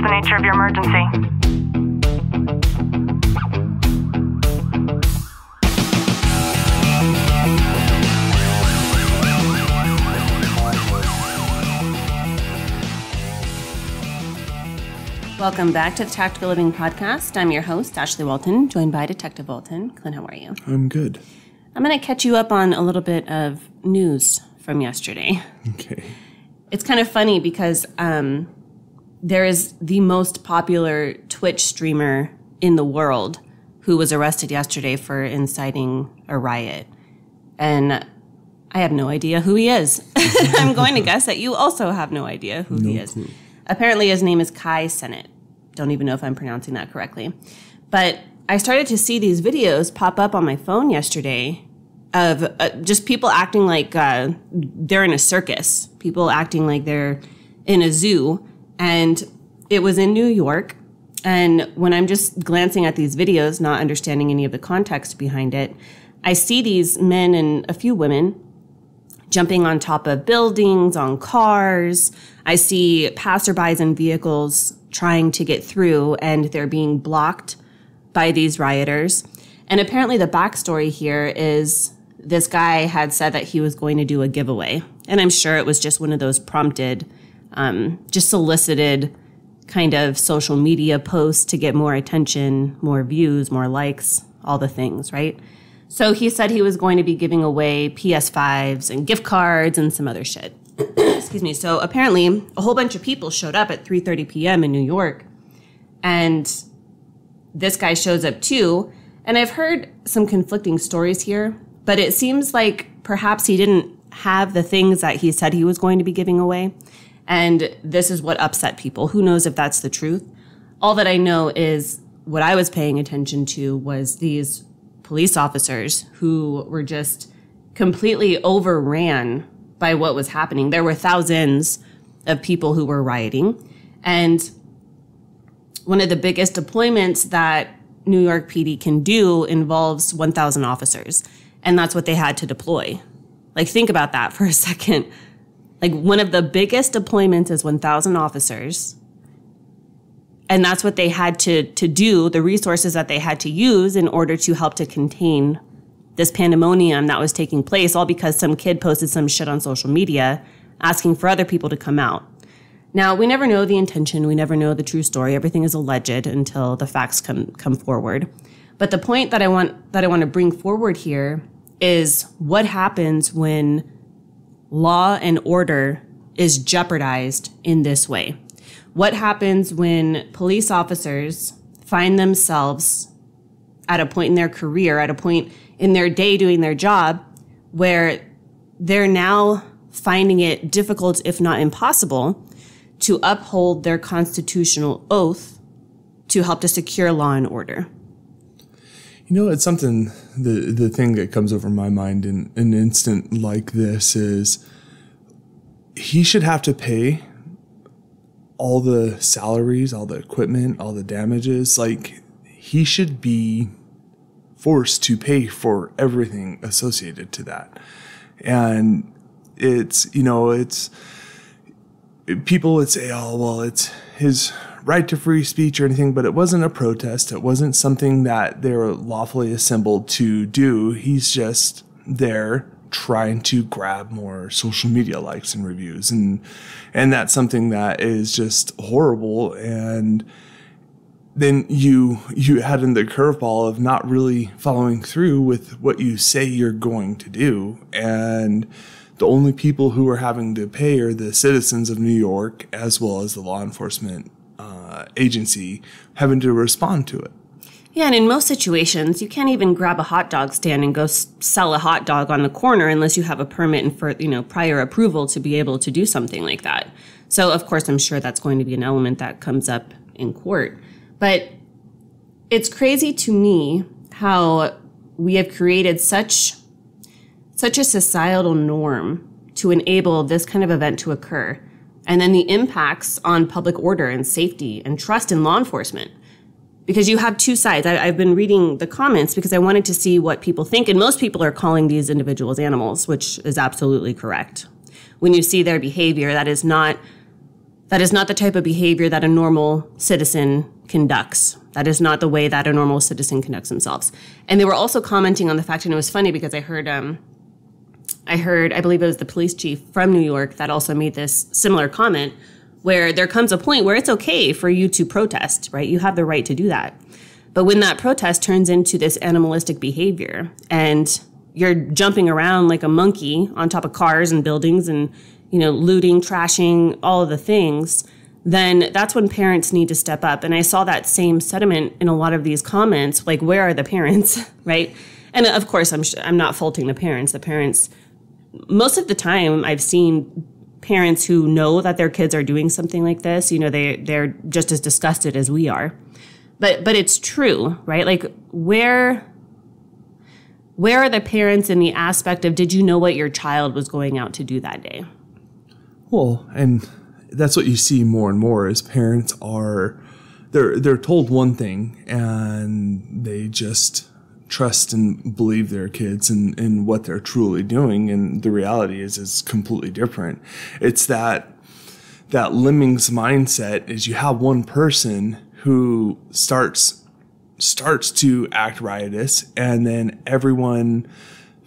What's the nature of your emergency? Welcome back to the Tactical Living Podcast. I'm your host, Ashley Walton, joined by Detective Walton. Clint, how are you? I'm good. I'm going to catch you up on a little bit of news from yesterday. Okay. It's kind of funny because um, there is the most popular Twitch streamer in the world who was arrested yesterday for inciting a riot. And I have no idea who he is. I'm going to guess that you also have no idea who no he is. Clue. Apparently, his name is Kai Senate. Don't even know if I'm pronouncing that correctly. But I started to see these videos pop up on my phone yesterday of uh, just people acting like uh, they're in a circus, people acting like they're in a zoo and it was in New York. And when I'm just glancing at these videos, not understanding any of the context behind it, I see these men and a few women jumping on top of buildings, on cars. I see passerbys and vehicles trying to get through, and they're being blocked by these rioters. And apparently, the backstory here is this guy had said that he was going to do a giveaway. And I'm sure it was just one of those prompted um, just solicited kind of social media posts to get more attention, more views, more likes, all the things, right? So he said he was going to be giving away PS5s and gift cards and some other shit. Excuse me. So apparently, a whole bunch of people showed up at 3:30 p.m. in New York, and this guy shows up too. And I've heard some conflicting stories here, but it seems like perhaps he didn't have the things that he said he was going to be giving away. And this is what upset people. Who knows if that's the truth? All that I know is what I was paying attention to was these police officers who were just completely overran by what was happening. There were thousands of people who were rioting. And one of the biggest deployments that New York PD can do involves 1,000 officers. And that's what they had to deploy. Like, think about that for a second. Like one of the biggest deployments is 1,000 officers. And that's what they had to, to do, the resources that they had to use in order to help to contain this pandemonium that was taking place, all because some kid posted some shit on social media asking for other people to come out. Now, we never know the intention, we never know the true story. Everything is alleged until the facts come come forward. But the point that I want that I want to bring forward here is what happens when law and order is jeopardized in this way. What happens when police officers find themselves at a point in their career, at a point in their day doing their job, where they're now finding it difficult, if not impossible, to uphold their constitutional oath to help to secure law and order? You know, it's something the the thing that comes over my mind in, in an instant like this is he should have to pay all the salaries, all the equipment, all the damages. Like he should be forced to pay for everything associated to that. And it's, you know, it's people would say, oh, well, it's his right to free speech or anything, but it wasn't a protest. It wasn't something that they were lawfully assembled to do. He's just there trying to grab more social media likes and reviews and and that's something that is just horrible and then you you had in the curveball of not really following through with what you say you're going to do and the only people who are having to pay are the citizens of New York as well as the law enforcement uh, agency having to respond to it. Yeah, and in most situations, you can't even grab a hot dog stand and go s- sell a hot dog on the corner unless you have a permit and for you know prior approval to be able to do something like that. So, of course, I'm sure that's going to be an element that comes up in court. But it's crazy to me how we have created such such a societal norm to enable this kind of event to occur and then the impacts on public order and safety and trust in law enforcement. Because you have two sides. I, have been reading the comments because I wanted to see what people think, and most people are calling these individuals animals, which is absolutely correct. When you see their behavior, that is not that is not the type of behavior that a normal citizen conducts. That is not the way that a normal citizen conducts themselves. And they were also commenting on the fact, and it was funny because I heard um, I heard, I believe it was the police chief from New York that also made this similar comment where there comes a point where it's okay for you to protest, right? You have the right to do that. But when that protest turns into this animalistic behavior and you're jumping around like a monkey on top of cars and buildings and, you know, looting, trashing, all of the things, then that's when parents need to step up. And I saw that same sentiment in a lot of these comments like, where are the parents, right? And of course, I'm, I'm not faulting the parents. The parents most of the time I've seen parents who know that their kids are doing something like this, you know, they they're just as disgusted as we are. But but it's true, right? Like where where are the parents in the aspect of did you know what your child was going out to do that day? Well, and that's what you see more and more is parents are they're they're told one thing and they just trust and believe their kids and, and what they're truly doing. And the reality is, is completely different. It's that, that lemmings mindset is you have one person who starts, starts to act riotous and then everyone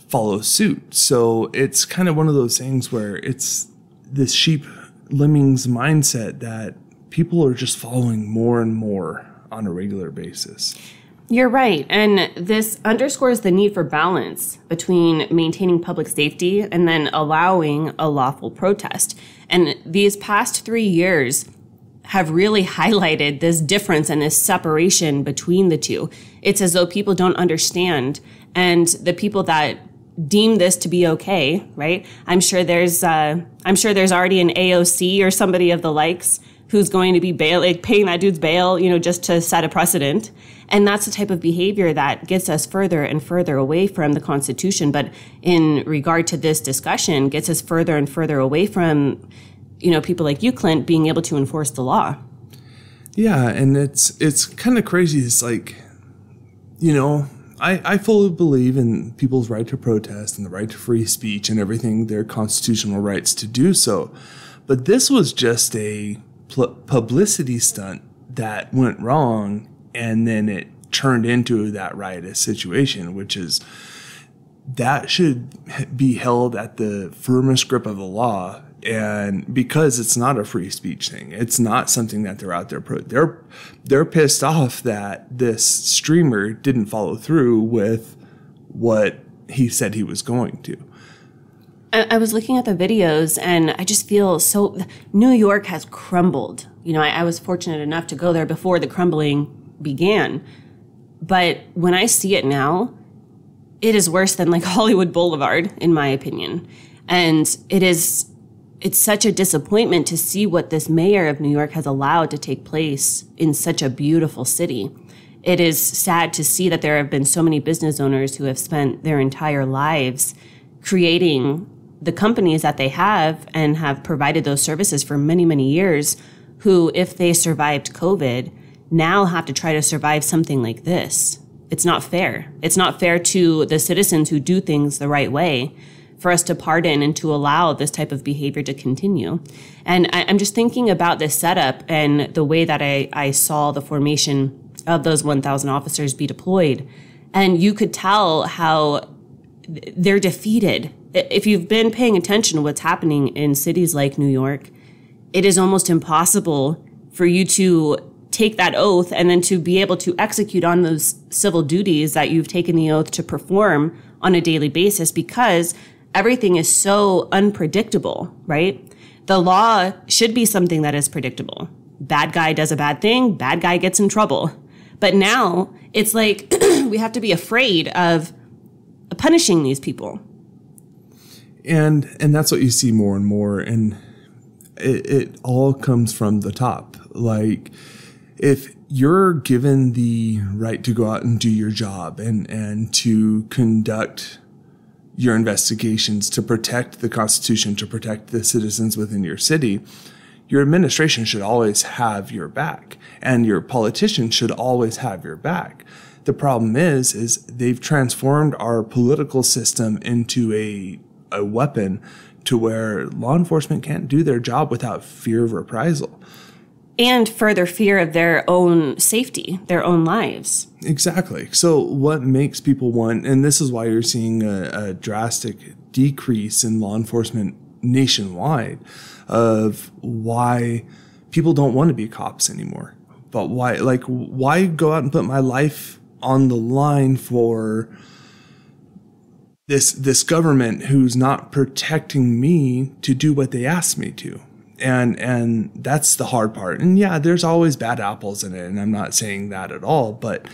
follows suit. So it's kind of one of those things where it's this sheep lemmings mindset that people are just following more and more on a regular basis. You're right. And this underscores the need for balance between maintaining public safety and then allowing a lawful protest. And these past three years have really highlighted this difference and this separation between the two. It's as though people don't understand. And the people that deem this to be okay, right? I'm sure there's, uh, I'm sure there's already an AOC or somebody of the likes who's going to be bail, like paying that dude's bail, you know, just to set a precedent. And that's the type of behavior that gets us further and further away from the Constitution. But in regard to this discussion, gets us further and further away from, you know, people like you, Clint, being able to enforce the law. Yeah, and it's it's kind of crazy. It's like, you know, I, I fully believe in people's right to protest and the right to free speech and everything, their constitutional rights to do so. But this was just a pl- publicity stunt that went wrong and then it turned into that riotous situation, which is that should be held at the firmest grip of the law. And because it's not a free speech thing, it's not something that they're out there. Pro- they're they're pissed off that this streamer didn't follow through with what he said he was going to. I, I was looking at the videos and I just feel so. New York has crumbled. You know, I, I was fortunate enough to go there before the crumbling began. But when I see it now, it is worse than like Hollywood Boulevard, in my opinion. And it is, it's such a disappointment to see what this mayor of New York has allowed to take place in such a beautiful city. It is sad to see that there have been so many business owners who have spent their entire lives creating the companies that they have and have provided those services for many, many years, who, if they survived COVID, now have to try to survive something like this. It's not fair. It's not fair to the citizens who do things the right way for us to pardon and to allow this type of behavior to continue. And I, am just thinking about this setup and the way that I, I saw the formation of those 1,000 officers be deployed. And you could tell how they're defeated if you've been paying attention to what's happening in cities like New York, it is almost impossible for you to take that oath and then to be able to execute on those civil duties that you've taken the oath to perform on a daily basis because everything is so unpredictable, right? The law should be something that is predictable. Bad guy does a bad thing, bad guy gets in trouble. But now it's like we have to be afraid of punishing these people and and that's what you see more and more and it, it all comes from the top like if you're given the right to go out and do your job and and to conduct your investigations to protect the constitution to protect the citizens within your city your administration should always have your back and your politicians should always have your back the problem is is they've transformed our political system into a a weapon to where law enforcement can't do their job without fear of reprisal. And further fear of their own safety, their own lives. Exactly. So, what makes people want, and this is why you're seeing a, a drastic decrease in law enforcement nationwide of why people don't want to be cops anymore. But why, like, why go out and put my life on the line for this this government who's not protecting me to do what they asked me to and and that's the hard part and yeah there's always bad apples in it and i'm not saying that at all but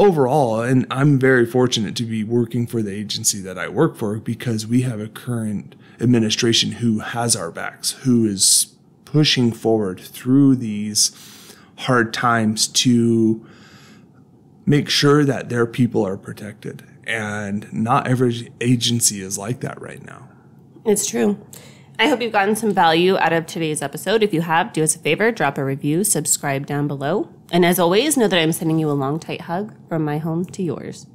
overall and i'm very fortunate to be working for the agency that i work for because we have a current administration who has our backs who is pushing forward through these hard times to make sure that their people are protected and not every agency is like that right now. It's true. I hope you've gotten some value out of today's episode. If you have, do us a favor, drop a review, subscribe down below. And as always, know that I'm sending you a long, tight hug from my home to yours.